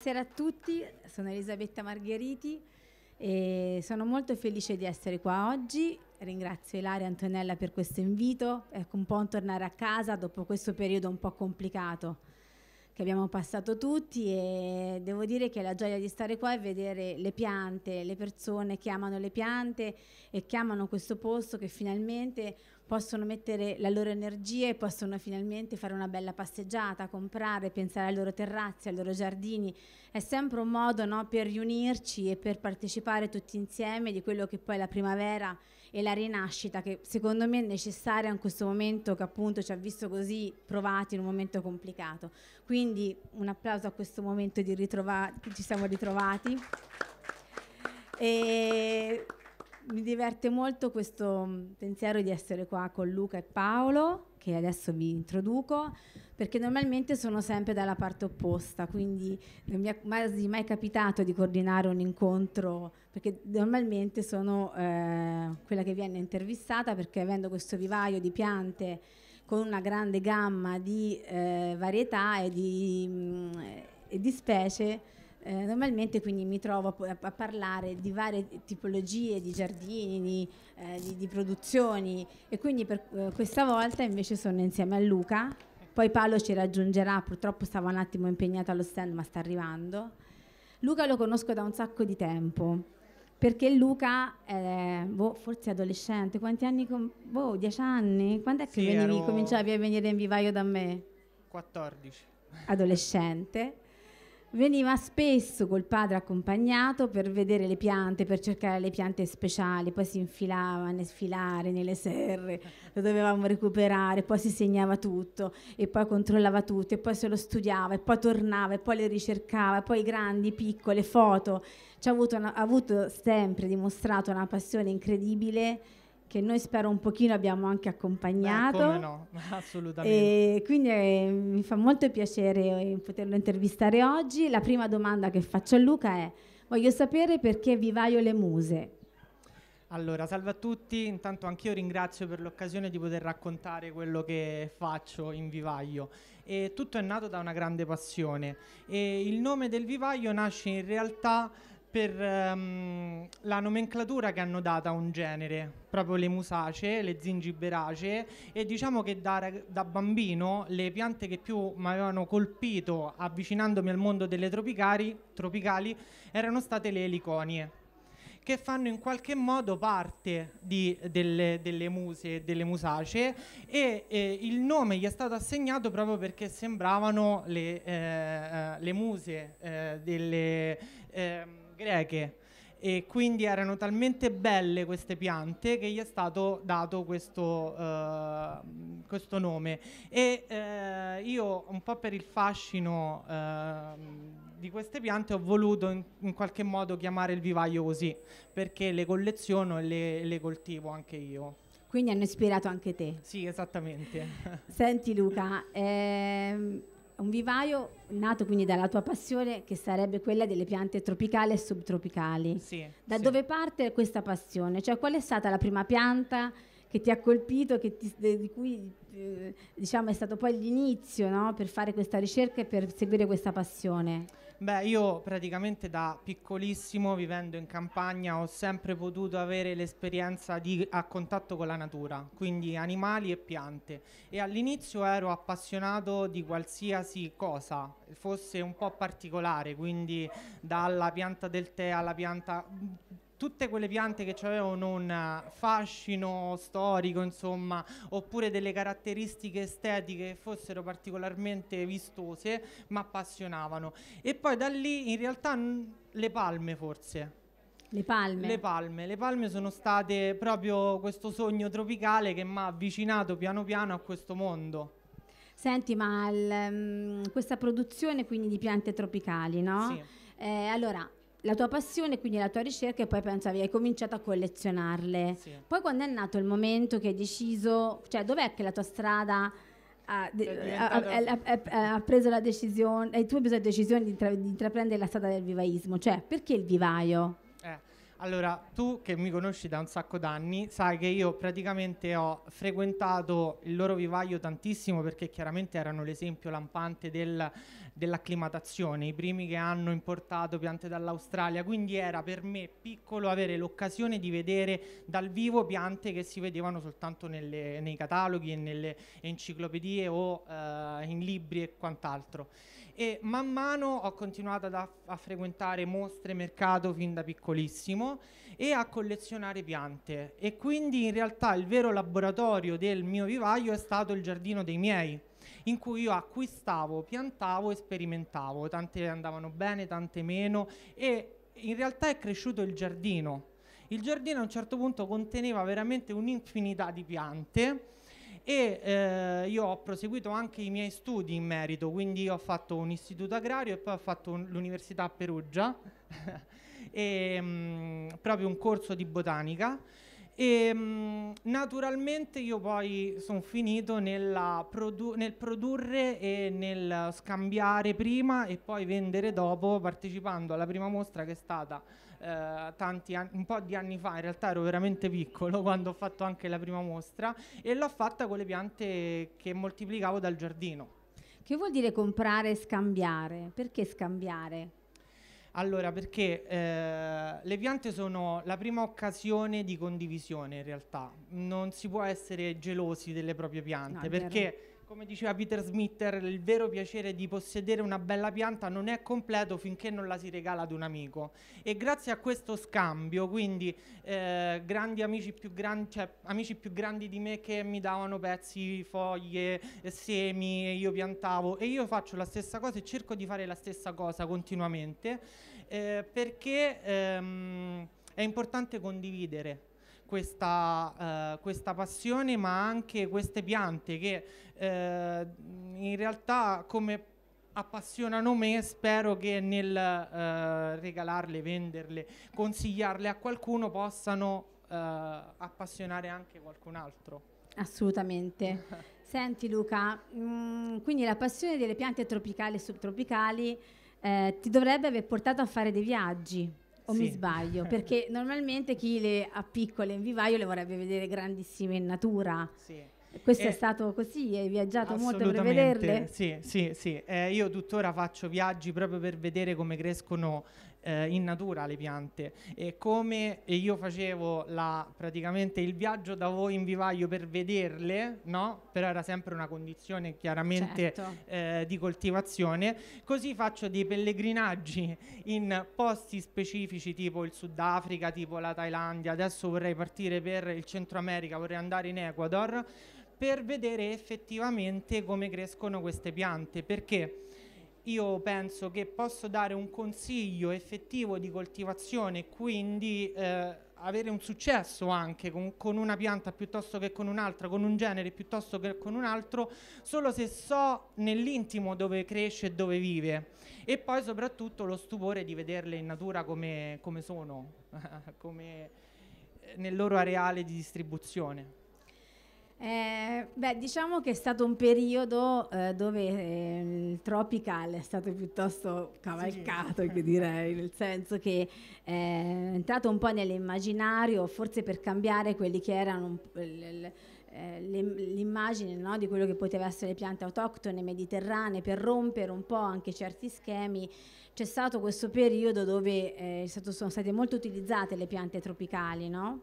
Buonasera a tutti, sono Elisabetta Margheriti e sono molto felice di essere qua oggi. Ringrazio Ilaria e Antonella per questo invito, è un po' un tornare a casa dopo questo periodo un po' complicato che abbiamo passato tutti e devo dire che la gioia di stare qua è vedere le piante, le persone che amano le piante e che amano questo posto che finalmente possono mettere la loro energia e possono finalmente fare una bella passeggiata, comprare, pensare ai loro terrazzi, ai loro giardini. È sempre un modo no, per riunirci e per partecipare tutti insieme di quello che poi la primavera è e la rinascita che secondo me è necessaria in questo momento che appunto ci ha visto così provati in un momento complicato. Quindi un applauso a questo momento di ritrova- che ci siamo ritrovati. E mi diverte molto questo mm, pensiero di essere qua con Luca e Paolo che adesso vi introduco, perché normalmente sono sempre dalla parte opposta, quindi non mi è quasi mai capitato di coordinare un incontro, perché normalmente sono eh, quella che viene intervistata, perché avendo questo vivaio di piante con una grande gamma di eh, varietà e di, mh, mm, e di specie, eh, normalmente quindi mi trovo a, a, parlare di varie tipologie di giardini, di, eh, di, di produzioni e quindi per, eh, questa volta invece sono insieme a Luca, poi Paolo ci raggiungerà, purtroppo stava un attimo impegnato allo stand ma sta arrivando. Luca lo conosco da un sacco di tempo. Perché Luca è boh, forse adolescente, quanti anni? Com- boh, dieci anni? Quando è che sì, venivi, ero... cominciavi a venire in vivaio da me? 14. Adolescente. Veniva spesso col padre accompagnato per vedere le piante, per cercare le piante speciali, poi si infilava nel filare, nelle serre, lo dovevamo recuperare, poi si segnava tutto e poi controllava tutto e poi se lo studiava e poi tornava e poi le ricercava, poi grandi, piccole, foto. Ci ha avuto, una, ha avuto sempre dimostrato una passione incredibile che noi spero un pochino abbiamo anche accompagnato. Eh, no, assolutamente. E quindi eh, mi fa molto piacere eh, poterlo intervistare oggi. La prima domanda che faccio a Luca è, voglio sapere perché vivaio le muse. Allora, salve a tutti, intanto anch'io ringrazio per l'occasione di poter raccontare quello che faccio in vivaio. E tutto è nato da una grande passione e il nome del vivaio nasce in realtà per um, la nomenclatura che hanno dato a un genere, proprio le musacee, le zingiberacee e diciamo che da, da bambino le piante che più mi avevano colpito avvicinandomi al mondo delle tropicali, tropicali erano state le eliconie che fanno in qualche modo parte di, delle, delle, muse, delle musacee e eh, il nome gli è stato assegnato proprio perché sembravano le, eh, eh le muse eh, delle ehm, greche e quindi erano talmente belle queste piante che gli è stato dato questo, uh, questo nome. E uh, io un po' per il fascino uh, di queste piante ho voluto in, in, qualche modo chiamare il vivaio così, perché le colleziono e le, le coltivo anche io. Quindi hanno ispirato anche te. Sì, esattamente. Senti Luca, ehm, un vivaio nato quindi dalla tua passione che sarebbe quella delle piante tropicali e subtropicali. Sì, da sì. dove parte questa passione? Cioè qual è stata la prima pianta che ti ha colpito, ti, di cui eh, diciamo, è stato poi l'inizio no? per fare questa ricerca e per seguire questa passione? Beh, io praticamente da piccolissimo, vivendo in campagna, ho sempre potuto avere l'esperienza di, a contatto con la natura, quindi animali e piante. E all'inizio ero appassionato di qualsiasi cosa, fosse un po' particolare, quindi dalla pianta del tè alla pianta tutte quelle piante che avevano un eh, fascino storico, insomma, oppure delle caratteristiche estetiche che fossero particolarmente vistose, ma appassionavano. E poi da lì in realtà le palme forse. Le palme. le palme. Le palme, sono state proprio questo sogno tropicale che mi ha avvicinato piano piano a questo mondo. Senti, ma il, um, questa produzione quindi di piante tropicali, no? Sì. Eh, allora, la tua passione, quindi la tua ricerca e poi pensavi, hai cominciato a collezionarle. Sì. Poi quando è nato il momento che hai deciso, cioè dov'è che la tua strada ha, preso la decisione, hai tu hai preso la decisione di, intra, di intraprendere la strada del vivaismo? Cioè perché il vivaio? Allora, tu che mi conosci da un sacco d'anni, sai che io praticamente ho frequentato il loro vivaio tantissimo perché chiaramente erano l'esempio lampante del, dell'acclimatazione, i primi che hanno importato piante dall'Australia, quindi era per me piccolo avere l'occasione di vedere dal vivo piante che si vedevano soltanto nelle, nei cataloghi e nelle enciclopedie o eh, in libri e quant'altro e man mano ho continuato a, a frequentare mostre, mercato fin da piccolissimo e a collezionare piante e quindi in realtà il vero laboratorio del mio vivaio è stato il giardino dei miei in cui io acquistavo, piantavo e sperimentavo, tante andavano bene, tante meno e in realtà è cresciuto il giardino. Il giardino a un certo punto conteneva veramente un'infinità di piante e eh, io ho proseguito anche i miei studi in merito, quindi ho fatto un istituto agrario e poi ho fatto un, l'università a Perugia, e, mh, mm, proprio un corso di botanica. E, mh, mm, naturalmente io poi sono finito produ- nel produrre e nel scambiare prima e poi vendere dopo partecipando alla prima mostra che è stata eh, tanti an- un po' di anni fa, in realtà ero veramente piccolo quando ho fatto anche la prima mostra e l'ho fatta con le piante che moltiplicavo dal giardino. Che vuol dire comprare e scambiare? Perché scambiare? Allora, perché eh, le piante sono la prima occasione di condivisione in realtà. Non si può essere gelosi delle proprie piante, no, perché come diceva Peter Smitter, il vero piacere di possedere una bella pianta non è completo finché non la si regala ad un amico. E grazie a questo scambio, quindi eh, grandi amici più grandi, cioè, amici più grandi di me che mi davano pezzi, foglie, eh, semi, io piantavo e io faccio la stessa cosa e cerco di fare la stessa cosa continuamente eh, perché ehm, è importante condividere questa, eh, questa passione ma anche queste piante che eh, in realtà come appassionano me spero che nel eh, regalarle, venderle, consigliarle a qualcuno possano eh, appassionare anche qualcun altro. Assolutamente. Senti Luca, mh, mm, quindi la passione delle piante tropicali e subtropicali eh, ti dovrebbe aver portato a fare dei viaggi o sì. mi sbaglio? Perché normalmente chi le ha piccole in vivaio le vorrebbe vedere grandissime in natura. Sì. Questo eh, è stato così? Hai viaggiato molto per vederle? Sì, sì, sì. Eh, io tuttora faccio viaggi proprio per vedere come crescono eh, in natura le piante e come io facevo la, praticamente il viaggio da voi in vivaio per vederle, no? però era sempre una condizione chiaramente certo. eh, di coltivazione, così faccio dei pellegrinaggi in posti specifici tipo il Sudafrica, tipo la Thailandia, adesso vorrei partire per il Centro America, vorrei andare in Ecuador per vedere effettivamente come crescono queste piante, perché io penso che posso dare un consiglio effettivo di coltivazione e quindi eh, avere un successo anche con, con, una pianta piuttosto che con un'altra, con un genere piuttosto che con un altro, solo se so nell'intimo dove cresce e dove vive. E poi soprattutto lo stupore di vederle in natura come, come sono, come eh, nel loro areale di distribuzione. Eh, beh, diciamo che è stato un periodo eh, dove eh, il tropical è stato piuttosto cavalcato, sì. direi, nel senso che eh, è entrato un po' nell'immaginario, forse per cambiare quelli che erano eh, l'immagine no, di quello che poteva essere le piante autoctone mediterranee, per rompere un po' anche certi schemi c'è stato questo periodo dove eh, stato, sono state molto utilizzate le piante tropicali, no?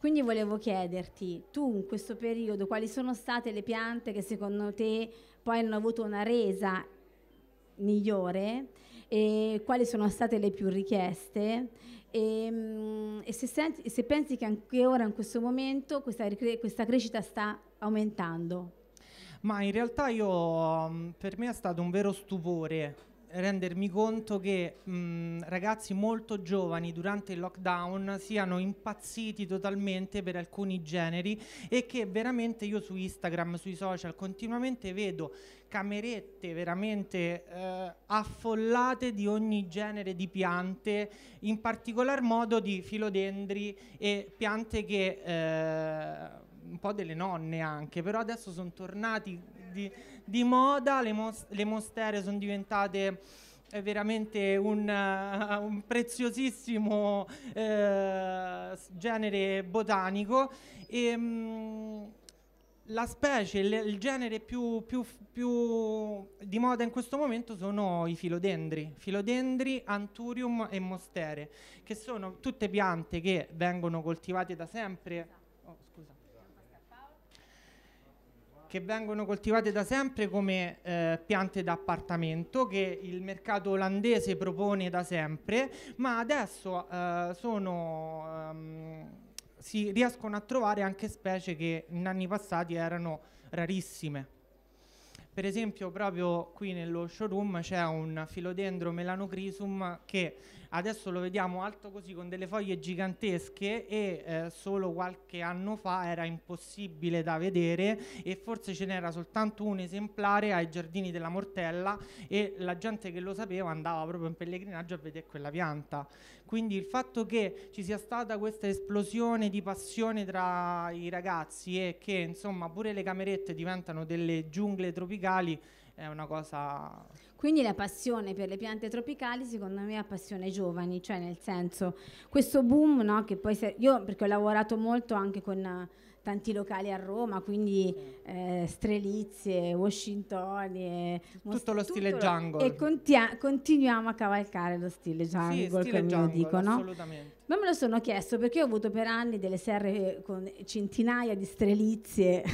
Quindi volevo chiederti, tu in questo periodo, quali sono state le piante che secondo te poi hanno avuto una resa migliore e quali sono state le più richieste e, ehm, e se, senti, se, pensi che anche ora in questo momento questa, questa crescita sta aumentando. Ma in realtà io, per me è stato un vero stupore rendermi conto che mh, ragazzi molto giovani durante il lockdown siano impazziti totalmente per alcuni generi e che veramente io su Instagram, sui social continuamente vedo camerette veramente eh, affollate di ogni genere di piante, in particolar modo di filodendri e piante che eh, un po' delle nonne anche, però adesso sono tornati di, di moda, le, mos- le mostere sono diventate è eh, veramente un, uh, un preziosissimo uh, genere botanico e um, la specie, il, il genere più, più, più, di moda in questo momento sono i filodendri, filodendri, anturium e mostere, che sono tutte piante che vengono coltivate da sempre. Oh, scusa che vengono coltivate da sempre come eh, piante d'appartamento che il mercato olandese propone da sempre, ma adesso eh, sono, ehm, si riescono a trovare anche specie che in anni passati erano rarissime. Per esempio proprio qui nello showroom c'è un filodendro melanocrisum che adesso lo vediamo alto così con delle foglie gigantesche e eh, solo qualche anno fa era impossibile da vedere e forse ce n'era soltanto un esemplare ai giardini della Mortella e la gente che lo sapeva andava proprio in pellegrinaggio a vedere quella pianta. Quindi il fatto che ci sia stata questa esplosione di passione tra i ragazzi e che insomma pure le camerette diventano delle giungle tropicali è una cosa quindi la passione per le piante tropicali secondo me è passione giovani, cioè nel senso questo boom no, che poi se, io perché ho lavorato molto anche con tanti locali a Roma, quindi eh, Strelizie, Washingtoni. tutto lo stile tutto jungle. E contia- continuiamo a cavalcare lo stile jungle, sì, stile come jungle, dicono. Assolutamente. Ma me lo sono chiesto perché ho avuto per anni delle serre con centinaia di strelizie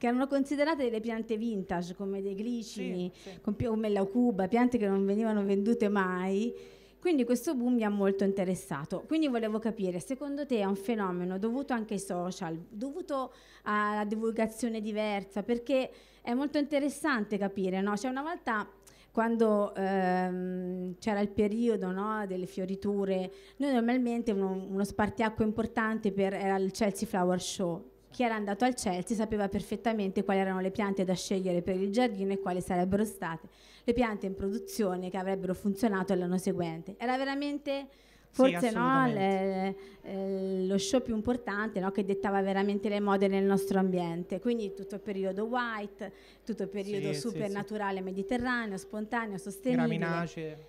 che erano considerate delle piante vintage come dei glicini, sì, sì. come la cuba, piante che non venivano vendute mai. Quindi questo boom mi ha molto interessato. Quindi volevo capire, secondo te è un fenomeno dovuto anche ai social, dovuto alla divulgazione diversa? Perché è molto interessante capire, no? Cioè una volta quando ehm, c'era il periodo no, delle fioriture, noi normalmente uno, uno, spartiacque importante per, era il Chelsea Flower Show, chi era andato al Chelsea sapeva perfettamente quali erano le piante da scegliere per il giardino e quali sarebbero state le piante in produzione che avrebbero funzionato l'anno seguente. Era veramente forse sì, no, le, eh, lo show più importante no, che dettava veramente le mode nel nostro ambiente. Quindi tutto il periodo white, tutto il periodo sì, supernaturale sì, mediterraneo, spontaneo, sostenibile. Graminacee.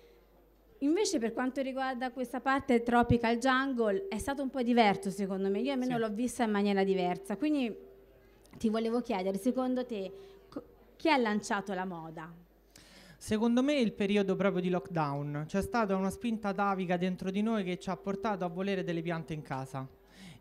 Invece per quanto riguarda questa parte tropical jungle è stato un po' diverso secondo me, io almeno sì. l'ho vista in maniera diversa, quindi ti volevo chiedere, secondo te chi ha lanciato la moda? Secondo me il periodo proprio di lockdown, c'è stata una spinta atavica dentro di noi che ci ha portato a volere delle piante in casa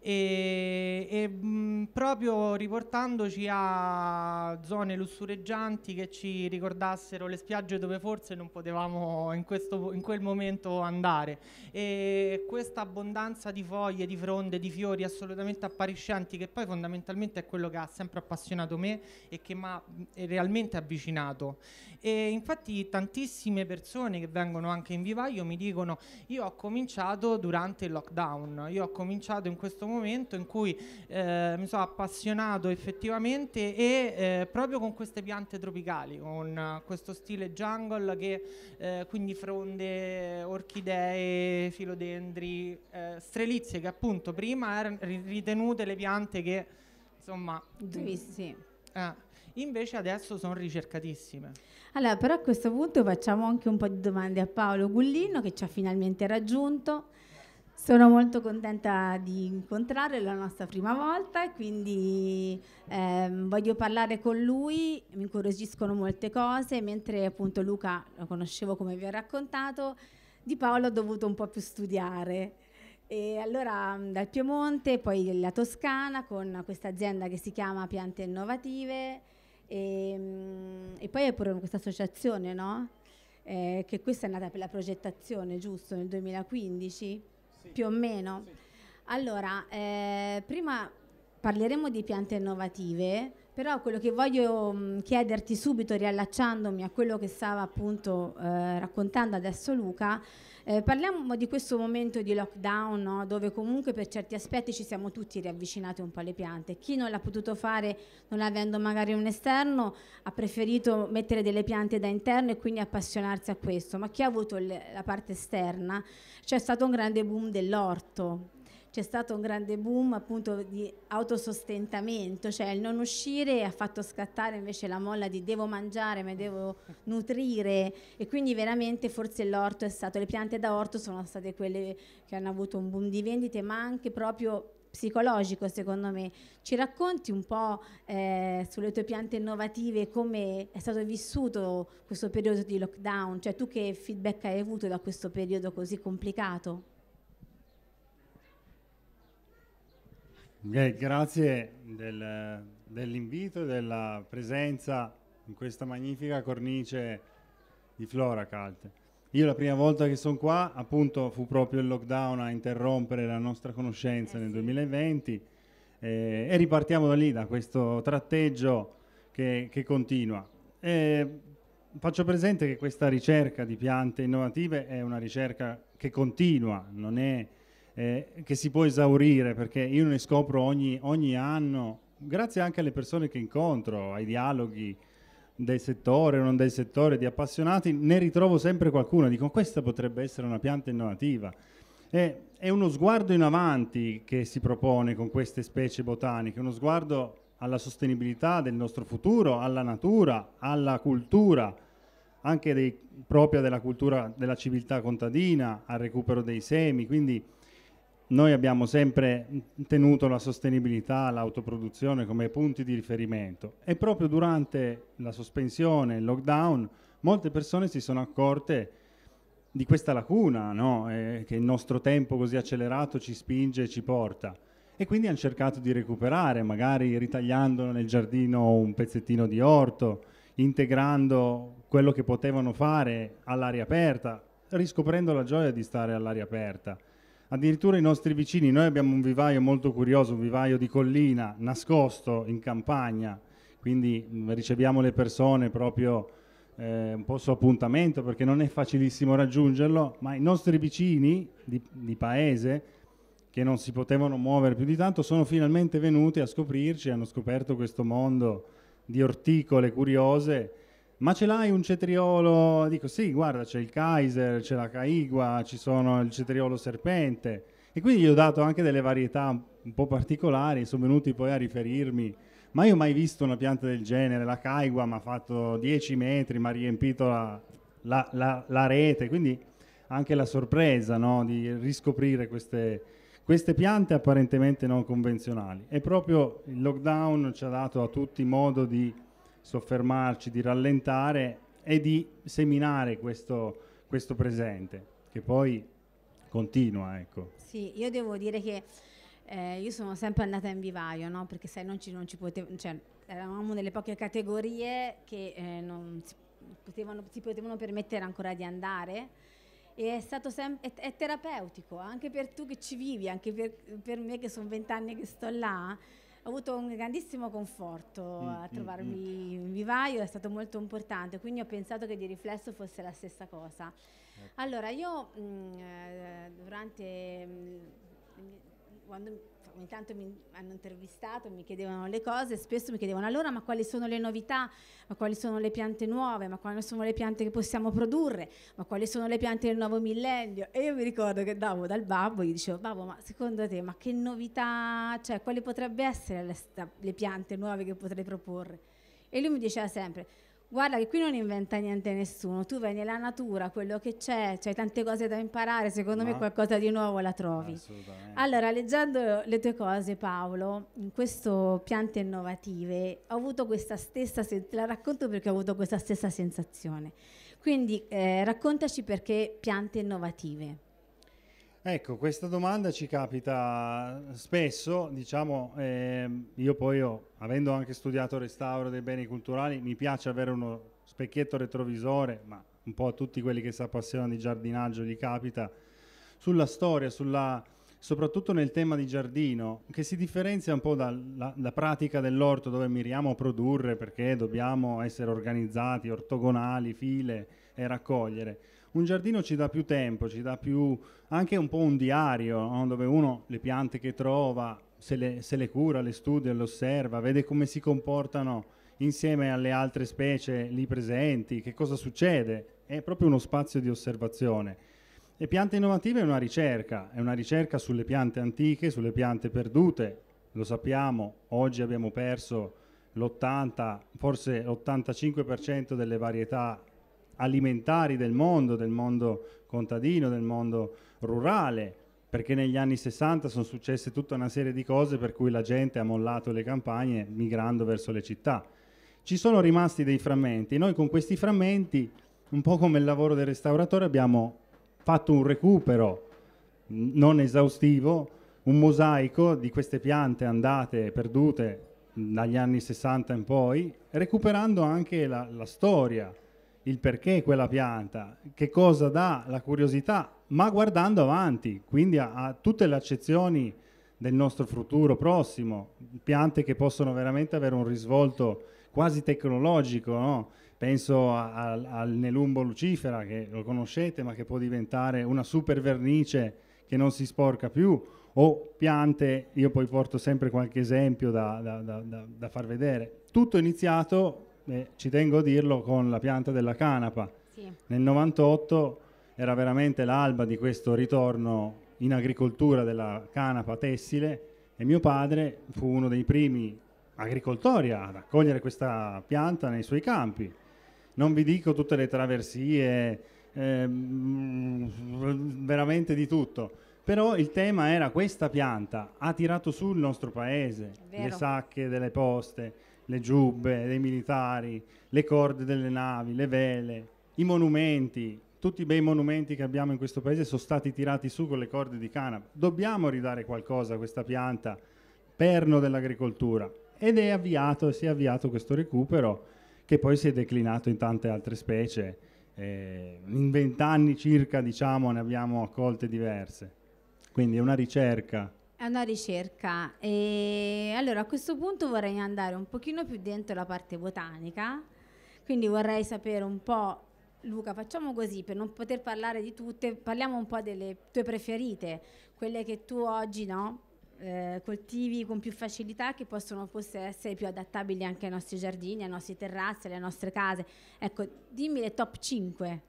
e, e mh, mm, proprio riportandoci a zone lussureggianti che ci ricordassero le spiagge dove forse non potevamo in, questo, in quel momento andare e questa abbondanza di foglie, di fronde, di fiori assolutamente appariscenti che poi fondamentalmente è quello che ha sempre appassionato me e che mi ha mm, realmente avvicinato e infatti tantissime persone che vengono anche in vivaio mi dicono io ho cominciato durante il lockdown, io ho cominciato in questo questo momento in cui eh, mi sono appassionato effettivamente e eh, proprio con queste piante tropicali, con uh, questo stile jungle che eh, quindi fronde, orchidee, filodendri, eh, strelizie che appunto prima erano ritenute le piante che insomma... Sì. Eh, invece adesso sono ricercatissime. Allora, però a questo punto facciamo anche un po' di domande a Paolo Gullino che ci ha finalmente raggiunto sono molto contenta di incontrare, è la nostra prima volta e quindi ehm, voglio parlare con lui, mi incuriosiscono molte cose, mentre appunto Luca lo conoscevo come vi ho raccontato, di Paolo ho dovuto un po' più studiare. E allora mm, dal Piemonte, poi la Toscana con questa azienda che si chiama Piante Innovative e, mm, e poi è pure questa associazione, no? Eh, che questa è nata per la progettazione, giusto, nel 2015 più o meno. Sì. Allora, eh, prima parleremo di piante innovative però quello che voglio mm, chiederti subito, riallacciandomi a quello che stava appunto eh, raccontando adesso Luca, eh, parliamo di questo momento di lockdown, no? dove comunque per certi aspetti ci siamo tutti riavvicinati un po' alle piante. Chi non l'ha potuto fare, non avendo magari un esterno, ha preferito mettere delle piante da interno e quindi appassionarsi a questo. Ma chi ha avuto le, la parte esterna, c'è stato un grande boom dell'orto c'è stato un grande boom appunto di autosostentamento, cioè il non uscire ha fatto scattare invece la molla di devo mangiare, mi devo nutrire e quindi veramente forse l'orto è stato, le piante da orto sono state quelle che hanno avuto un boom di vendite, ma anche proprio psicologico secondo me. Ci racconti un po' eh, sulle tue piante innovative come è stato vissuto questo periodo di lockdown, cioè tu che feedback hai avuto da questo periodo così complicato? Eh, grazie del, dell'invito e della presenza in questa magnifica cornice di Floracalt. Io la prima volta che sono qua, appunto, fu proprio il lockdown a interrompere la nostra conoscenza eh, nel 2020 eh, e ripartiamo da lì, da questo tratteggio che, che continua. E faccio presente che questa ricerca di piante innovative è una ricerca che continua, non è eh, che si può esaurire, perché io ne scopro ogni, ogni anno, grazie anche alle persone che incontro, ai dialoghi del settore o non del settore, di appassionati, ne ritrovo sempre qualcuno, dico questa potrebbe essere una pianta innovativa. E, è uno sguardo in avanti che si propone con queste specie botaniche, uno sguardo alla sostenibilità del nostro futuro, alla natura, alla cultura, anche dei, propria della cultura della civiltà contadina, al recupero dei semi, quindi noi abbiamo sempre tenuto la sostenibilità, l'autoproduzione come punti di riferimento e proprio durante la sospensione, il lockdown, molte persone si sono accorte di questa lacuna no? eh, che il nostro tempo così accelerato ci spinge e ci porta e quindi hanno cercato di recuperare, magari ritagliando nel giardino un pezzettino di orto, integrando quello che potevano fare all'aria aperta, riscoprendo la gioia di stare all'aria aperta addirittura i nostri vicini, noi abbiamo un vivaio molto curioso, un vivaio di collina, nascosto in campagna, quindi mm, riceviamo le persone proprio eh, un po' su appuntamento perché non è facilissimo raggiungerlo, ma i nostri vicini di, di paese che non si potevano muovere più di tanto sono finalmente venuti a scoprirci, hanno scoperto questo mondo di orticole curiose ma ce l'hai un cetriolo? Dico sì, guarda, c'è il Kaiser, c'è la Caigua, ci sono il cetriolo serpente. E quindi gli ho dato anche delle varietà un po' particolari, sono venuti poi a riferirmi. Ma io ho mai visto una pianta del genere, la Caigua mi ha fatto 10 metri, mi ha riempito la, la, la, la, rete, quindi anche la sorpresa no? di riscoprire queste, queste piante apparentemente non convenzionali. E proprio il lockdown ci ha dato a tutti modo di soffermarci, di rallentare e di seminare questo, questo presente, che poi continua. Ecco. Sì, io devo dire che eh, io sono sempre andata in vivaio, no? perché sai, non ci, non ci potevo, cioè, eravamo nelle poche categorie che eh, non si potevano, si potevano permettere ancora di andare. E è stato sem- è, è terapeutico anche per tu che ci vivi, anche per, per me che sono vent'anni che sto là ho avuto un grandissimo conforto mm, a mm, trovarmi mm, in vivaio, è stato molto importante, quindi ho pensato che di riflesso fosse la stessa cosa. Ecco. Allora, io mh, mm, eh, durante... Mh, mm, quando ogni tanto mi hanno intervistato, mi chiedevano le cose, spesso mi chiedevano allora ma quali sono le novità, ma quali sono le piante nuove, ma quali sono le piante che possiamo produrre, ma quali sono le piante del nuovo millennio. E io mi ricordo che andavo dal babbo e gli dicevo babbo ma secondo te ma che novità, cioè quali potrebbero essere le, le piante nuove che potrei proporre? E lui mi diceva sempre guarda che qui non inventa niente nessuno, tu vai nella natura, quello che c'è, c'hai tante cose da imparare, secondo no. me qualcosa di nuovo la trovi. Allora, leggendo le tue cose Paolo, in questo piante innovative, ho avuto questa stessa, te la racconto perché ho avuto questa stessa sensazione. Quindi eh, raccontaci perché piante innovative. Ecco, questa domanda ci capita spesso, diciamo, ehm, io poi ho, avendo anche studiato restauro dei beni culturali, mi piace avere uno specchietto retrovisore, ma un po' a tutti quelli che si appassionano di giardinaggio gli capita, sulla storia, sulla, soprattutto nel tema di giardino, che si differenzia un po' dalla pratica dell'orto dove miriamo a produrre perché dobbiamo essere organizzati, ortogonali, file e raccogliere un giardino ci dà più tempo, ci dà più anche un po' un diario, no? dove uno le piante che trova, se le, se le cura, le studia, le osserva, vede come si comportano insieme alle altre specie lì presenti, che cosa succede. È proprio uno spazio di osservazione. E piante innovative è una ricerca, è una ricerca sulle piante antiche, sulle piante perdute. Lo sappiamo, oggi abbiamo perso l'80, forse l'85% delle varietà alimentari del mondo, del mondo contadino, del mondo rurale, perché negli anni 60 sono successe tutta una serie di cose per cui la gente ha mollato le campagne migrando verso le città. Ci sono rimasti dei frammenti, e noi con questi frammenti, un po' come il lavoro del restauratore, abbiamo fatto un recupero non esaustivo, un mosaico di queste piante andate, perdute mhmm, dagli anni 60 in poi, recuperando anche la, la storia, il perché quella pianta, che cosa dà la curiosità, ma guardando avanti, quindi a, a tutte le accezioni del nostro futuro prossimo, piante che possono veramente avere un risvolto quasi tecnologico, no? penso al Nelumbo lucifera che lo conoscete ma che può diventare una super vernice che non si sporca più o piante, io poi porto sempre qualche esempio da, da, da, da far vedere. Tutto è iniziato eh, ci tengo a dirlo, con la pianta della canapa. Sì. Nel 98 era veramente l'alba di questo ritorno in agricoltura della canapa tessile e mio padre fu uno dei primi agricoltori a raccogliere questa pianta nei suoi campi. Non vi dico tutte le traversie, eh, veramente di tutto. Però il tema era questa pianta ha tirato su il nostro paese, le sacche delle poste, le giubbe dei militari, le corde delle navi, le vele, i monumenti, tutti i bei monumenti che abbiamo in questo paese sono stati tirati su con le corde di canapa. Dobbiamo ridare qualcosa a questa pianta, perno dell'agricoltura. Ed è avviato, si è avviato questo recupero che poi si è declinato in tante altre specie. Eh, in vent'anni circa, diciamo, ne abbiamo accolte diverse. Quindi è una ricerca è una ricerca. E allora a questo punto vorrei andare un pochino più dentro la parte botanica, quindi vorrei sapere un po', Luca, facciamo così, per non poter parlare di tutte, parliamo un po' delle tue preferite, quelle che tu oggi no, eh, coltivi con più facilità, che possono forse essere più adattabili anche ai nostri giardini, ai nostri terrazzi, alle nostre case. Ecco, dimmi le top 5.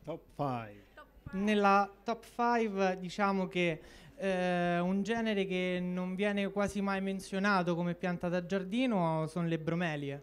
top 5. Nella top 5 diciamo che eh, un genere che non viene quasi mai menzionato come pianta da giardino sono le bromelie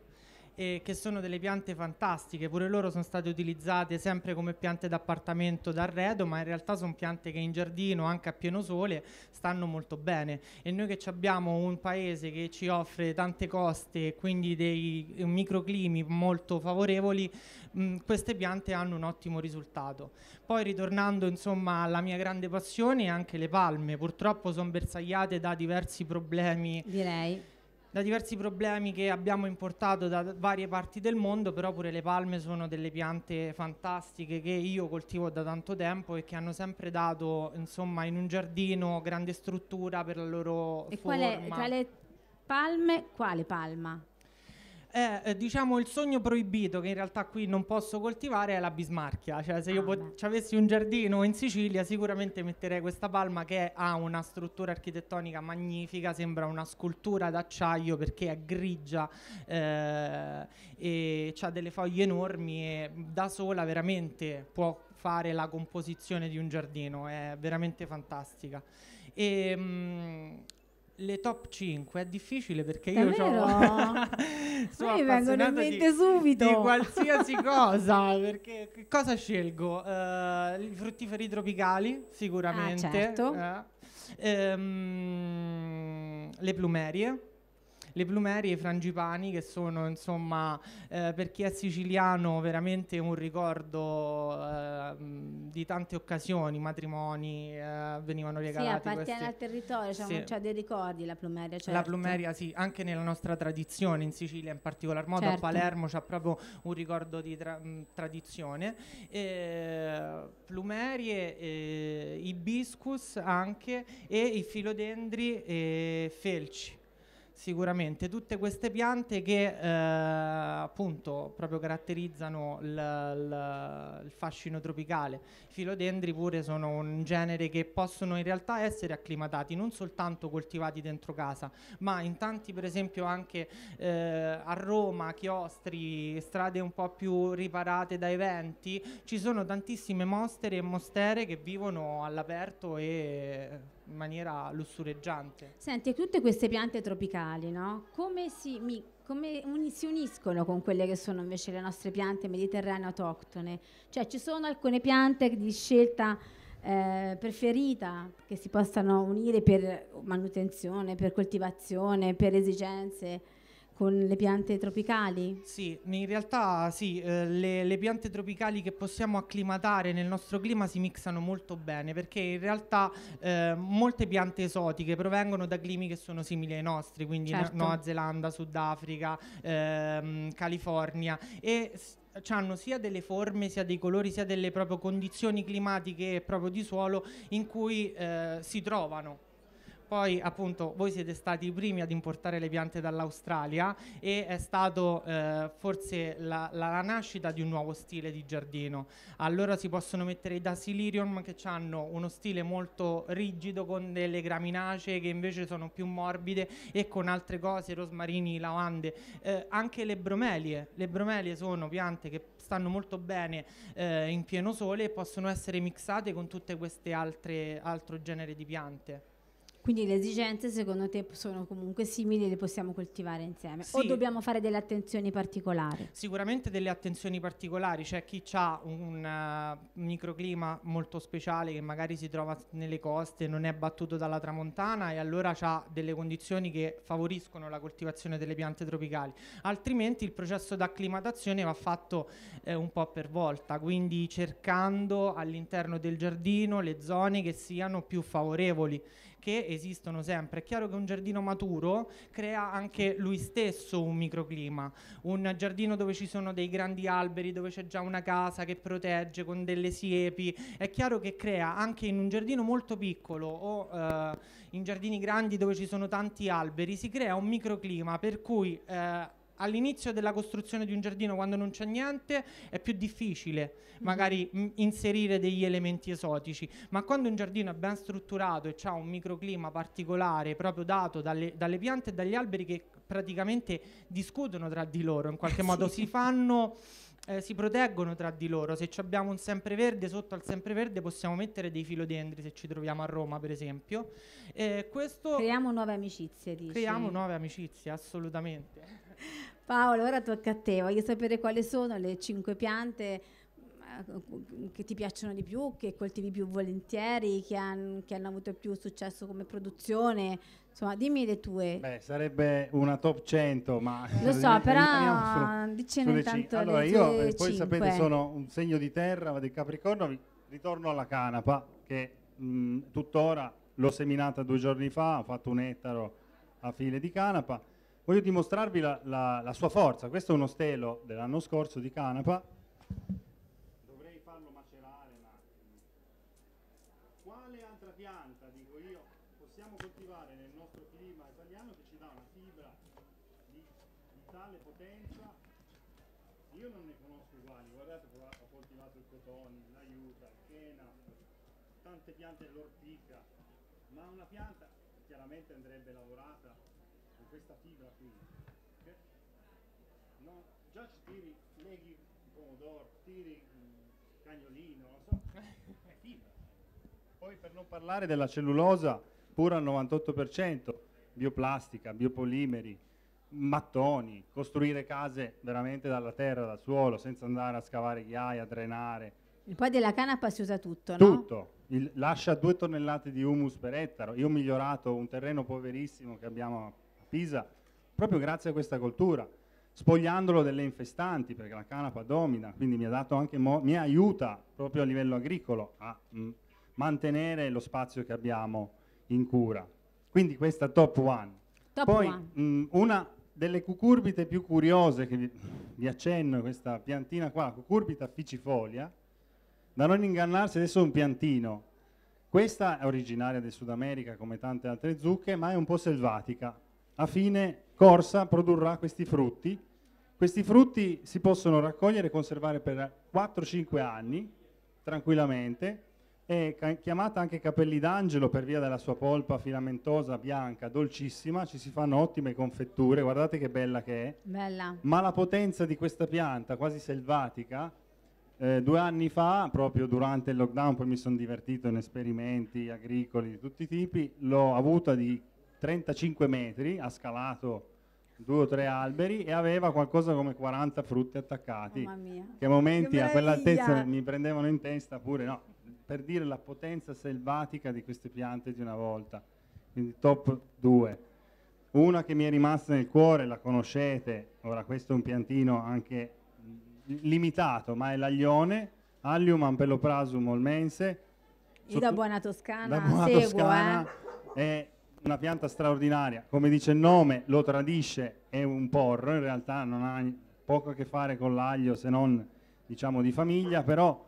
eh, che sono delle piante fantastiche, pure loro sono state utilizzate sempre come piante d'appartamento d'arredo, ma in realtà sono piante che in giardino, anche a pieno sole, stanno molto bene. E noi che abbiamo un paese che ci offre tante coste e quindi dei microclimi molto favorevoli, mh, mm, queste piante hanno un ottimo risultato. Poi ritornando insomma alla mia grande passione, anche le palme, purtroppo sono bersagliate da diversi problemi. Direi da diversi problemi che abbiamo importato da varie parti del mondo, però pure le palme sono delle piante fantastiche che io coltivo da tanto tempo e che hanno sempre dato, insomma, in un giardino grande struttura per la loro e forma. E quale tra le palme, quale palma? eh, diciamo il sogno proibito che in realtà qui non posso coltivare è la bismarchia, cioè se io ah, ci avessi un giardino in Sicilia sicuramente metterei questa palma che ha una struttura architettonica magnifica, sembra una scultura d'acciaio perché è grigia eh, e ha delle foglie enormi e da sola veramente può fare la composizione di un giardino, è veramente fantastica. E, ehm, mh, le top 5 è difficile perché io ho sono mi vengono in mente di, subito di qualsiasi cosa perché che cosa scelgo? Uh, i fruttiferi tropicali sicuramente ah, certo. uh, um, le plumerie le plumerie e i frangipani che sono insomma eh, per chi è siciliano veramente un ricordo eh, di tante occasioni, matrimoni eh, venivano regalati. Sì, appartiene questi. al territorio, cioè sì. c'ha dei ricordi la plumeria. Certo. La plumeria ah, sì, anche nella nostra tradizione in Sicilia in particolar modo, certo. a Palermo c'è proprio un ricordo di tra- tradizione. Eh, e, plumerie, e, ibiscus anche e i filodendri e felci. Sicuramente, tutte queste piante che eh, appunto proprio caratterizzano l, l, il fascino tropicale. I filodendri pure sono un genere che possono in realtà essere acclimatati, non soltanto coltivati dentro casa, ma in tanti per esempio anche eh, a Roma, chiostri, strade un po' più riparate dai venti, ci sono tantissime mostere e mostere che vivono all'aperto e in maniera lussureggiante. Senti, tutte queste piante tropicali, no? come, si, mi, come un, si, uniscono con quelle che sono invece le nostre piante mediterranee autoctone? Cioè ci sono alcune piante di scelta eh, preferita che si possano unire per manutenzione, per coltivazione, per esigenze? con le piante tropicali? Sì, in realtà sì, eh, le, le, piante tropicali che possiamo acclimatare nel nostro clima si mixano molto bene perché in realtà eh, molte piante esotiche provengono da climi che sono simili ai nostri, quindi certo. Nuova Zelanda, Sudafrica, ehm, California e hanno sia delle forme, sia dei colori, sia delle proprio condizioni climatiche e proprio di suolo in cui eh, si trovano. Poi appunto voi siete stati i primi ad importare le piante dall'Australia e è stato eh, forse la, la, nascita di un nuovo stile di giardino. Allora si possono mettere i dasilirium che hanno uno stile molto rigido con delle graminacee che invece sono più morbide e con altre cose, rosmarini, lavande. Eh, anche le bromelie, le bromelie sono piante che stanno molto bene eh, in pieno sole e possono essere mixate con tutte queste altre altro genere di piante. Quindi le esigenze secondo te sono comunque simili e le possiamo coltivare insieme? Sì. O dobbiamo fare delle attenzioni particolari? Sicuramente delle attenzioni particolari, c'è cioè chi ha un uh, microclima molto speciale che magari si trova nelle coste, non è battuto dalla tramontana e allora ha delle condizioni che favoriscono la coltivazione delle piante tropicali, altrimenti il processo d'acclimatazione va fatto eh, un po' per volta, quindi cercando all'interno del giardino le zone che siano più favorevoli che esistono sempre. È chiaro che un giardino maturo crea anche lui stesso un microclima, un giardino dove ci sono dei grandi alberi, dove c'è già una casa che protegge con delle siepi, è chiaro che crea anche in un giardino molto piccolo o eh, in giardini grandi dove ci sono tanti alberi, si crea un microclima per cui... Eh, all'inizio della costruzione di un giardino, quando non c'è niente, è più difficile mm-hmm. magari m- inserire degli elementi esotici, ma quando un giardino è ben strutturato e ha un microclima particolare proprio dato dalle, dalle, piante e dagli alberi che praticamente discutono tra di loro, in qualche sì. modo si fanno... Eh, si proteggono tra di loro. Se abbiamo un sempreverde, sotto al sempreverde possiamo mettere dei filodendri se ci troviamo a Roma, per esempio. Eh, questo creiamo nuove amicizie, dici. Creiamo nuove amicizie, assolutamente. Paolo, ora tocca a te, voglio sapere quali sono le cinque piante eh, che ti piacciono di più, che coltivi più volentieri, che, han, che hanno avuto più successo come produzione, insomma dimmi le tue. Beh, sarebbe una top 100, ma... Lo so, però dicene tanto... Allora, io, eh, poi sapete, sono un segno di terra, di Capricorno, ritorno alla canapa, che mh, tuttora l'ho seminata due giorni fa, ho fatto un ettaro a file di canapa Voglio dimostrarvi la, la, la sua forza. Questo è uno stelo dell'anno scorso di Canapa. Dovrei farlo macerare, ma... Quale altra pianta, dico io, possiamo coltivare nel nostro clima italiano che ci dà una fibra di, di tale potenza? Io non ne conosco uguali. Guardate, ho coltivato il cotone, l'aiuta, il chena, tante piante, l'ortica, ma una pianta chiaramente andrebbe lavorata di questa fibra qui okay? no, già ci tiri leghi un pomodoro tiri un mm, cagnolino non so è fibra poi per non parlare della cellulosa pura al 98% bioplastica, biopolimeri mattoni, costruire case veramente dalla terra, dal suolo, senza andare a scavare ghiaia, drenare. il poi della canapa si usa tutto, tutto. no? Tutto. Il, lascia due tonnellate di humus per ettaro. Io ho migliorato un terreno poverissimo che abbiamo Pisa, proprio grazie a questa coltura, spogliandolo delle infestanti, perché la canapa domina, quindi mi, ha dato anche, mi aiuta proprio a livello agricolo a mh, mm, mantenere lo spazio che abbiamo in cura. Quindi questa top one. Top Poi one. Mh, mm, una delle cucurbite più curiose che vi, vi accenno, questa piantina qua, cucurbita ficifolia, da non ingannarsi adesso è un piantino. Questa è originaria del Sud America come tante altre zucche, ma è un po' selvatica, a fine corsa produrrà questi frutti. Questi frutti si possono raccogliere e conservare per 4-5 anni tranquillamente. È chiamata anche capelli d'angelo per via della sua polpa filamentosa, bianca, dolcissima, ci si fanno ottime confetture, guardate che bella che è. Bella. Ma la potenza di questa pianta, quasi selvatica, eh, due anni fa, proprio durante il lockdown, poi mi sono divertito in esperimenti agricoli di tutti i tipi, l'ho avuta di 35 metri, ha scalato due o tre alberi e aveva qualcosa come 40 frutti attaccati. Mamma mia. Che momenti che a quell'altezza mi prendevano in testa pure, no, per dire la potenza selvatica di queste piante di una volta. Quindi top 2. Una che mi è rimasta nel cuore, la conoscete, ora questo è un piantino anche limitato, ma è l'aglione, Allium ampeloplasum olmense. Io da buona toscana da buona seguo, toscana, eh. È una pianta straordinaria, come dice il nome, lo tradisce, è un porro, in realtà non ha poco a che fare con l'aglio se non diciamo di famiglia, però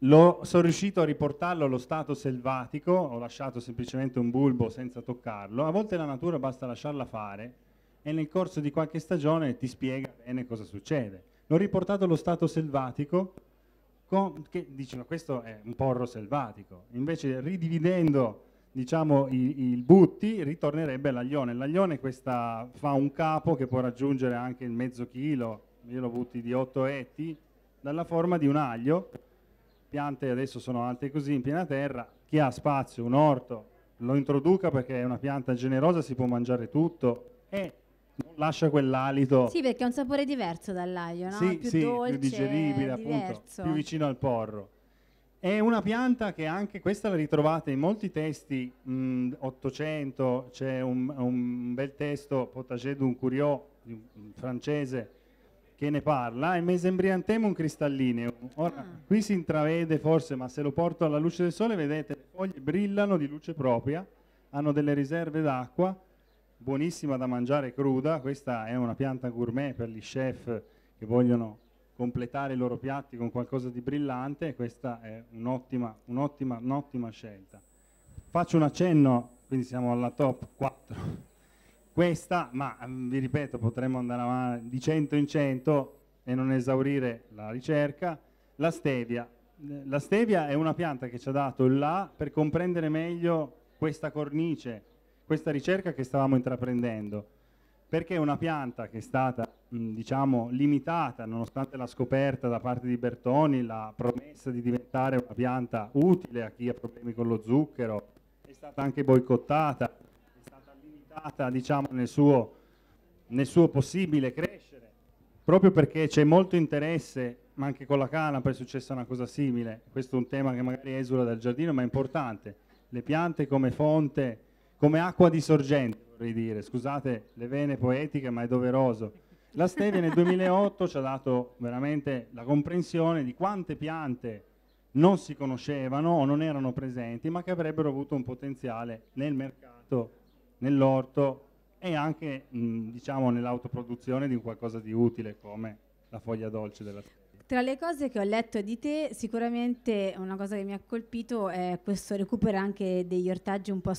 lo, sono riuscito a riportarlo allo stato selvatico, ho lasciato semplicemente un bulbo senza toccarlo, a volte la natura basta lasciarla fare e nel corso di qualche stagione ti spiega bene cosa succede. L'ho riportato allo stato selvatico, con, che dicono questo è un porro selvatico, invece ridividendo diciamo, il, il, Butti ritornerebbe l'aglione. L'Aglione questa, fa un capo che può raggiungere anche il mezzo chilo, io lo butti di 8 etti, dalla forma di un aglio, piante adesso sono alte così in piena terra, chi ha spazio, un orto, lo introduca perché è una pianta generosa, si può mangiare tutto e non lascia quell'alito. Sì, perché ha un sapore diverso dall'aglio, no? Sì, più sì, dolce, più digeribile, appunto, più vicino al porro. È una pianta che anche questa la ritrovate in molti testi, mh, 800, c'è un, un, bel testo, Potager d'un Curieux, francese, che ne parla, il mesembriantemum cristallineum. Ora, ah. qui si intravede forse, ma se lo porto alla luce del sole, vedete, le foglie brillano di luce propria, hanno delle riserve d'acqua, buonissima da mangiare cruda, questa è una pianta gourmet per gli chef che vogliono completare i loro piatti con qualcosa di brillante, questa è un'ottima, un'ottima, un'ottima scelta. Faccio un accenno, quindi siamo alla top 4, questa, ma mm, vi ripeto potremmo andare avanti di 100 in 100 e non esaurire la ricerca, la stevia. Eh, la stevia è una pianta che ci ha dato il là per comprendere meglio questa cornice, questa ricerca che stavamo intraprendendo, perché è una pianta che è stata diciamo, limitata, nonostante la scoperta da parte di Bertoni, la promessa di diventare una pianta utile a chi ha problemi con lo zucchero, è stata anche boicottata, è stata limitata diciamo, nel, suo, nel suo possibile crescere, proprio perché c'è molto interesse, ma anche con la canapa è successa una cosa simile, questo è un tema che magari esula dal giardino, ma è importante, le piante come fonte, come acqua di sorgente, vorrei dire, scusate le vene poetiche, ma è doveroso la stevia nel 2008 ci ha dato veramente la comprensione di quante piante non si conoscevano o non erano presenti, ma che avrebbero avuto un potenziale nel mercato, nell'orto e anche mh, diciamo, nell'autoproduzione di qualcosa di utile come la foglia dolce della stevia. Tra le cose che ho letto di te, sicuramente una cosa che mi ha colpito è questo recupero anche degli ortaggi un po'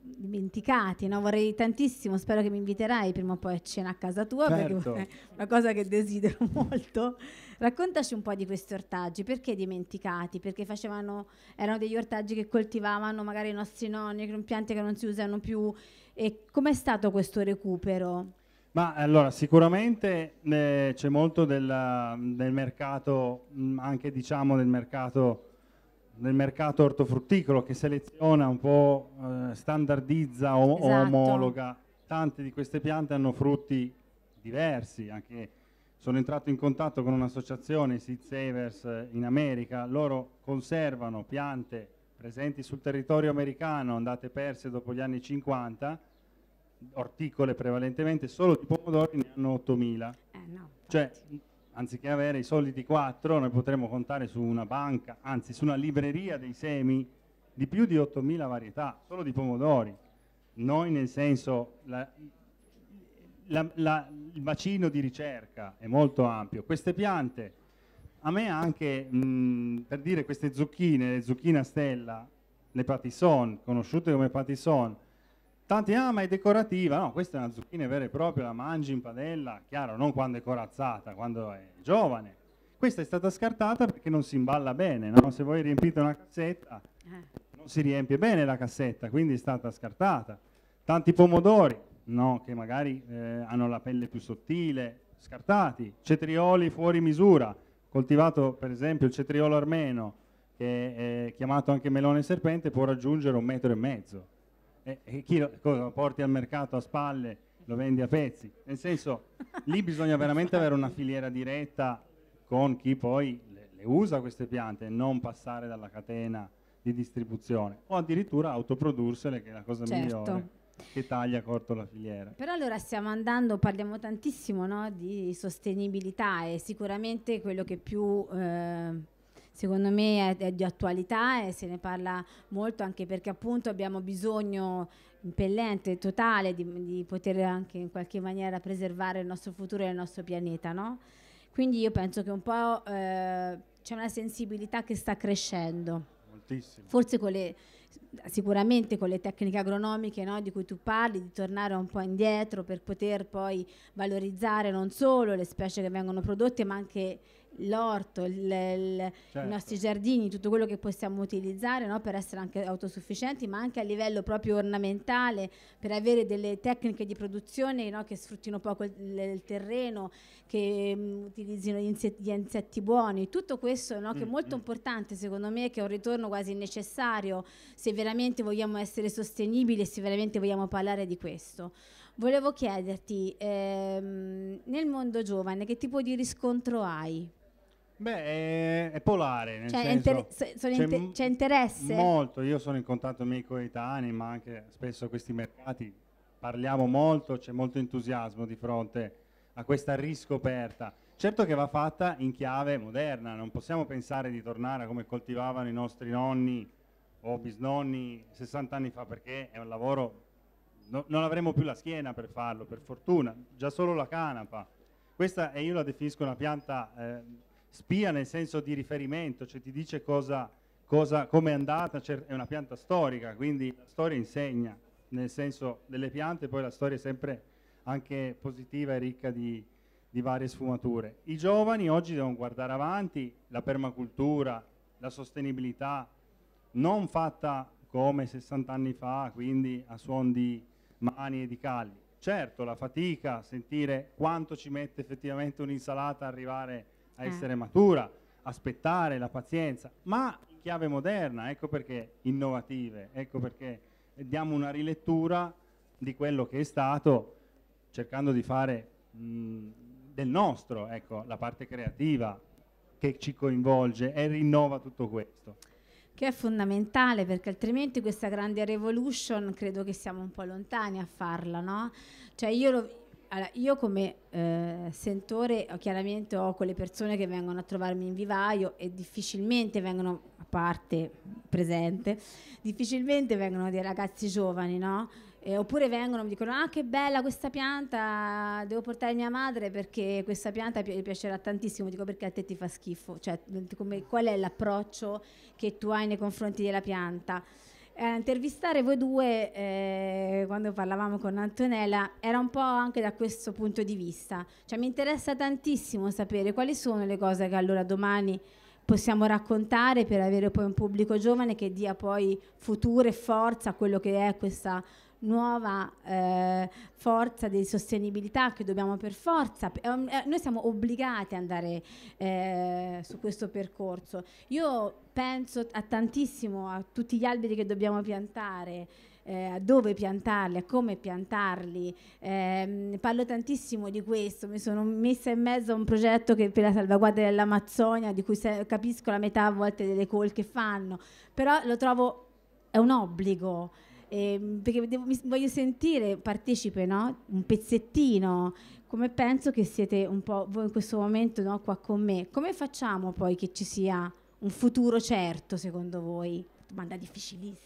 dimenticati. No? Vorrei tantissimo, spero che mi inviterai prima o poi a cena a casa tua, certo. perché è una cosa che desidero molto. Raccontaci un po' di questi ortaggi, perché dimenticati? Perché facevano, erano degli ortaggi che coltivavano magari i nostri nonni, piante che non si usano più. E com'è stato questo recupero? Ma allora sicuramente eh, c'è molto della, del mercato, mm, anche diciamo del mercato, del mercato ortofrutticolo che seleziona un po', eh, standardizza o esatto. omologa. Tante di queste piante hanno frutti diversi, anche sono entrato in contatto con un'associazione, Seed Savers, in America, loro conservano piante presenti sul territorio americano, andate perse dopo gli anni 50, orticole prevalentemente, solo di pomodori ne hanno 8.000. Eh, no, cioè, anziché avere i soliti 4, noi potremmo contare su una banca, anzi su una libreria dei semi, di più di 8.000 varietà, solo di pomodori. Noi nel senso, la, la, la, il bacino di ricerca è molto ampio. Queste piante, a me anche, mh, per dire queste zucchine, le zucchine a stella, le patisson, conosciute come patisson, Tanti, ah ma è decorativa, no, questa è una zucchina vera e propria, la mangi in padella, chiaro, non quando è corazzata, quando è giovane. Questa è stata scartata perché non si imballa bene, no? se voi riempite una cassetta eh. non si riempie bene la cassetta, quindi è stata scartata. Tanti pomodori, no, che magari eh, hanno la pelle più sottile, scartati. Cetrioli fuori misura, coltivato per esempio il cetriolo armeno, che è chiamato anche melone serpente, può raggiungere un metro e mezzo eh, eh, chi lo, lo, porti al mercato a spalle lo vendi a pezzi. Nel senso, lì bisogna veramente avere una filiera diretta con chi poi le, le usa queste piante, e non passare dalla catena di distribuzione o addirittura autoprodursele, che è la cosa certo. migliore che taglia corto la filiera. Però allora stiamo andando, parliamo tantissimo no, di sostenibilità e sicuramente quello che più eh, secondo me è, è, di attualità e se ne parla molto anche perché appunto abbiamo bisogno impellente, totale di, di poter anche in qualche maniera preservare il nostro futuro e il nostro pianeta, no? Quindi io penso che un po' eh, c'è una sensibilità che sta crescendo. Moltissimo. Forse con le, sicuramente con le tecniche agronomiche no, di cui tu parli, di tornare un po' indietro per poter poi valorizzare non solo le specie che vengono prodotte, ma anche l'orto, il, il, certo. i nostri giardini, tutto quello che possiamo utilizzare no? per essere anche autosufficienti, ma anche a livello proprio ornamentale, per avere delle tecniche di produzione no? che sfruttino poco il, il terreno, che mh, mm, utilizzino gli insetti, gli insetti, buoni. Tutto questo no? che mm, è molto mm. importante secondo me, che è un ritorno quasi necessario se veramente vogliamo essere sostenibili e se veramente vogliamo parlare di questo. Volevo chiederti, ehm, nel mondo giovane, che tipo di riscontro hai? Beh, è, è polare. Cioè, senso, inter- inter- c'è, interesse? Molto, io sono in contatto con i miei coetanei, ma anche spesso a questi mercati parliamo molto, c'è molto entusiasmo di fronte a questa riscoperta. Certo che va fatta in chiave moderna, non possiamo pensare di tornare a come coltivavano i nostri nonni o bisnonni 60 anni fa, perché è un lavoro, no, non avremo più la schiena per farlo, per fortuna, già solo la canapa. Questa, e io la definisco una pianta... Eh, spia nel senso di riferimento, cioè ti dice cosa, cosa, come è andata, è una pianta storica, quindi la storia insegna, nel senso delle piante, poi la storia è sempre anche positiva e ricca di, di varie sfumature. I giovani oggi devono guardare avanti la permacultura, la sostenibilità, non fatta come 60 anni fa, quindi a suon di mani e di calli. Certo, la fatica, sentire quanto ci mette effettivamente un'insalata a arrivare a a eh. essere eh. matura, aspettare la pazienza, ma in chiave moderna, ecco perché innovative, ecco perché diamo una rilettura di quello che è stato cercando di fare mh, del nostro, ecco, la parte creativa che ci coinvolge e rinnova tutto questo che è fondamentale perché altrimenti questa grande revolution credo che siamo un po' lontani a farla, no? Cioè io lo, allora, io come eh, sentore chiaramente ho quelle persone che vengono a trovarmi in vivaio e difficilmente vengono, a parte presente, difficilmente vengono dei ragazzi giovani, no? Eh, oppure vengono e mi dicono, ah che bella questa pianta, devo portare mia madre perché questa pianta pi- piacerà tantissimo, dico perché a te ti fa schifo, cioè come, qual è l'approccio che tu hai nei confronti della pianta? a eh, intervistare voi due eh, quando parlavamo con Antonella era un po' anche da questo punto di vista. Cioè, mi interessa tantissimo sapere quali sono le cose che allora domani possiamo raccontare per avere poi un pubblico giovane che dia poi futuro e forza a quello che è questa nuova eh, forza di sostenibilità che dobbiamo per forza, eh, noi siamo obbligati ad andare eh, su questo percorso. Io penso a tantissimo, a tutti gli alberi che dobbiamo piantare. Eh, a dove piantarli, a come piantarli. Ehm, parlo tantissimo di questo, mi sono messa in mezzo a un progetto che per la salvaguardia dell'Amazzonia, di cui capisco la metà a volte delle call che fanno, però lo trovo è un obbligo eh, perché devo, mi, voglio sentire partecipe, no? un pezzettino, come penso che siete un po' voi in questo momento no? qua con me. Come facciamo poi che ci sia un futuro certo secondo voi? Domanda difficilissima.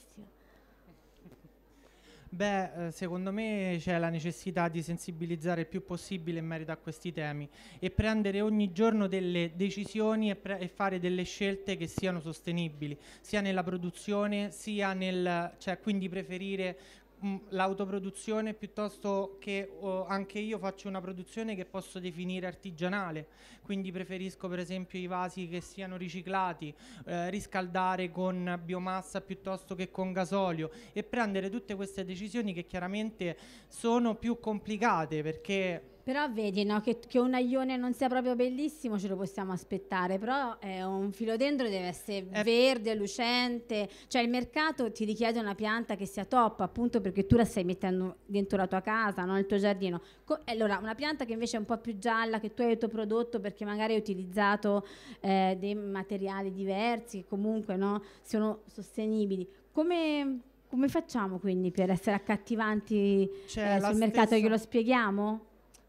Beh, eh, secondo me c'è la necessità di sensibilizzare il più possibile in merito a questi temi e prendere ogni giorno delle decisioni e, e fare delle scelte che siano sostenibili, sia nella produzione, sia nel, cioè quindi preferire Mm, l'autoproduzione piuttosto che oh, anche io faccio una produzione che posso definire artigianale, quindi preferisco per esempio i vasi che siano riciclati, eh, riscaldare con biomassa piuttosto che con gasolio e prendere tutte queste decisioni che chiaramente sono più complicate perché però vedi no, che, che, un aglione non sia proprio bellissimo ce lo possiamo aspettare, però eh, un filodendro deve essere eh. verde, lucente, cioè il mercato ti richiede una pianta che sia top appunto perché tu la stai mettendo dentro la tua casa, no, il tuo giardino. Co- allora una pianta che invece è un po' più gialla, che tu hai autoprodotto perché magari hai utilizzato eh, dei materiali diversi, che comunque no, sono sostenibili. Come, come facciamo quindi per essere accattivanti eh, sul mercato? Stessa... Glielo spieghiamo?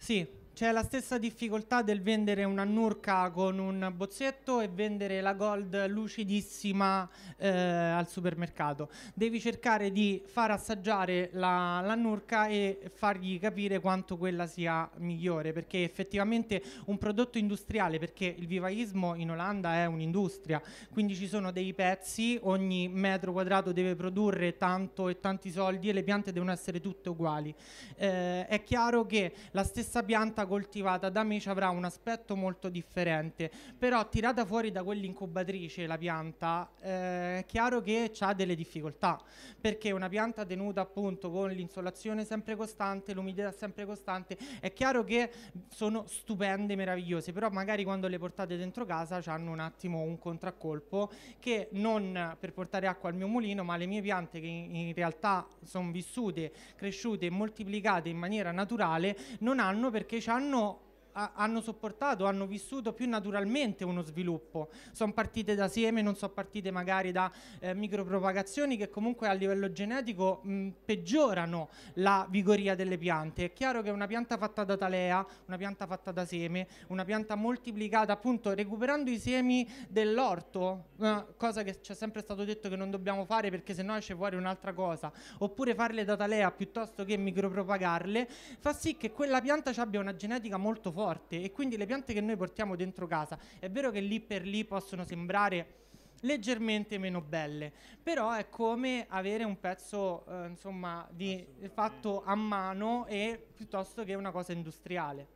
Sí, C'è la stessa difficoltà del vendere una Nurka con un bozzetto e vendere la Gold lucidissima eh, al supermercato. Devi cercare di far assaggiare la, la Nurka e fargli capire quanto quella sia migliore, perché effettivamente un prodotto industriale, perché il vivaismo in Olanda è un'industria, quindi ci sono dei pezzi, ogni metro quadrato deve produrre tanto e tanti soldi e le piante devono essere tutte uguali. Eh, è chiaro che la stessa pianta coltivata da me ci avrà un aspetto molto differente, però tirata fuori da quell'incubatrice la pianta eh, è chiaro che ha delle difficoltà, perché una pianta tenuta appunto con l'insolazione sempre costante, l'umidità sempre costante, è chiaro che sono stupende, meravigliose, però magari quando le portate dentro casa hanno un attimo un contraccolpo che non per portare acqua al mio mulino, ma le mie piante che in, in realtà sono vissute, cresciute e moltiplicate in maniera naturale, non hanno perché hanno hanno sopportato, hanno vissuto più naturalmente uno sviluppo. Sono partite da seme, non sono partite magari da eh, micropropagazioni che comunque a livello genetico mh, peggiorano la vigoria delle piante. È chiaro che una pianta fatta da talea, una pianta fatta da seme, una pianta moltiplicata appunto recuperando i semi dell'orto, eh, cosa che ci è sempre stato detto che non dobbiamo fare perché sennò esce fuori un'altra cosa, oppure farle da talea piuttosto che micropropagarle, fa sì che quella pianta abbia una genetica molto forte forte e quindi le piante che noi portiamo dentro casa è vero che lì per lì possono sembrare leggermente meno belle, però è come avere un pezzo eh, insomma di, fatto a mano e piuttosto che una cosa industriale.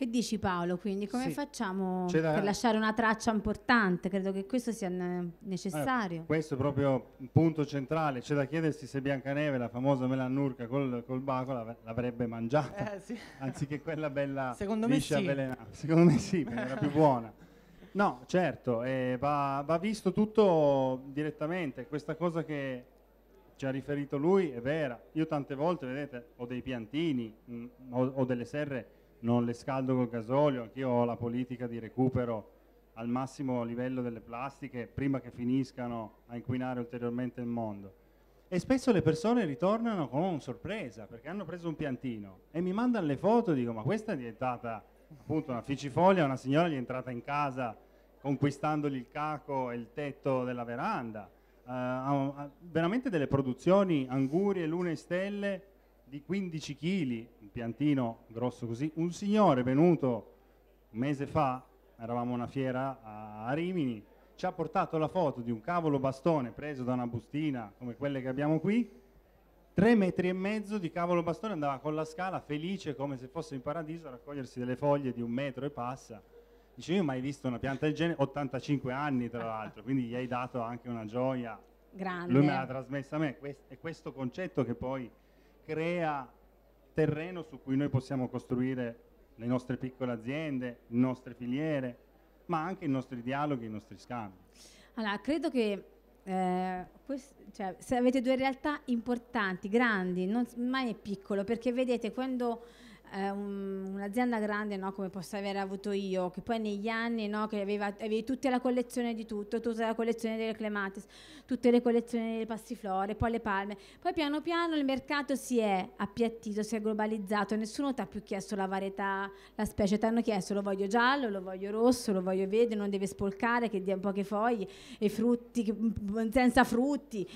Che dici Paolo, quindi come sì. facciamo C'era... per lasciare una traccia importante? Credo che questo sia necessario. Allora, questo è proprio un punto centrale, c'è da chiedersi se Biancaneve, la famosa melanurca col, col baco, l'avrebbe mangiata, eh, sì. anziché quella bella Secondo liscia sì. avvelenata. Secondo me sì, perché era più buona. No, certo, eh, va, va visto tutto direttamente, questa cosa che ci ha riferito lui è vera. Io tante volte, vedete, ho dei piantini, mh, mm, ho, ho delle serre non le scaldo col gasolio, anch'io ho la politica di recupero al massimo livello delle plastiche prima che finiscano a inquinare ulteriormente il mondo. E spesso le persone ritornano con sorpresa perché hanno preso un piantino e mi mandano le foto e dico ma questa è diventata appunto una ficifoglia, una signora gli è entrata in casa conquistandogli il caco e il tetto della veranda. Uh, veramente delle produzioni angurie, lune e stelle di 15 kg, un piantino grosso così, un signore venuto un mese fa, eravamo a una fiera a Rimini, ci ha portato la foto di un cavolo bastone preso da una bustina come quelle che abbiamo qui, tre metri e mezzo di cavolo bastone andava con la scala felice come se fosse in paradiso a raccogliersi delle foglie di un metro e passa. Dice io ho mai visto una pianta del genere, 85 anni tra l'altro, quindi gli hai dato anche una gioia. Grande. Lui me l'ha trasmessa a me, è questo concetto che poi crea terreno su cui noi possiamo costruire le nostre piccole aziende, le nostre filiere, ma anche i nostri dialoghi, i nostri scambi. Allora, credo che eh, questo, cioè, se avete due realtà importanti, grandi, non mai è piccolo, perché vedete quando eh, un'azienda grande no, come posso aver avuto io, che poi negli anni no, che aveva, avevi tutta la collezione di tutto, tutta la collezione delle clematis, tutte le collezioni delle passiflore, poi le palme, poi piano piano il mercato si è appiattito, si è globalizzato, nessuno ti ha più chiesto la varietà, la specie, ti hanno chiesto lo voglio giallo, lo voglio rosso, lo voglio verde, non deve spolcare, che dia poche foglie e frutti, che, senza frutti.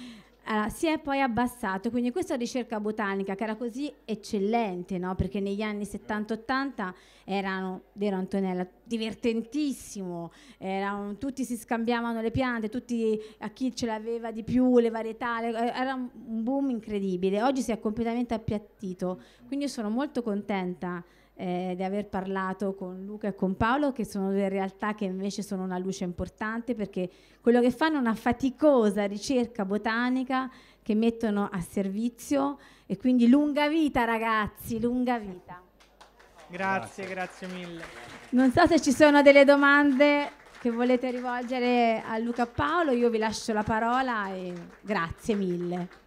Allora, si è poi abbassato, quindi questa ricerca botanica che era così eccellente, no? perché negli anni 70-80 erano, vero Antonella, divertentissimo, erano, tutti si scambiavano le piante, tutti, a chi ce l'aveva di più, le varietà, le, eh, era un boom incredibile, oggi si è completamente appiattito, quindi sono molto contenta eh, di aver parlato con Luca e con Paolo, che sono delle realtà che invece sono una luce importante perché quello che fanno è una faticosa ricerca botanica che mettono a servizio e quindi lunga vita ragazzi, lunga vita. Grazie, grazie, mille. Non so se ci sono delle domande che volete rivolgere a Luca e Paolo, io vi lascio la parola e grazie mille.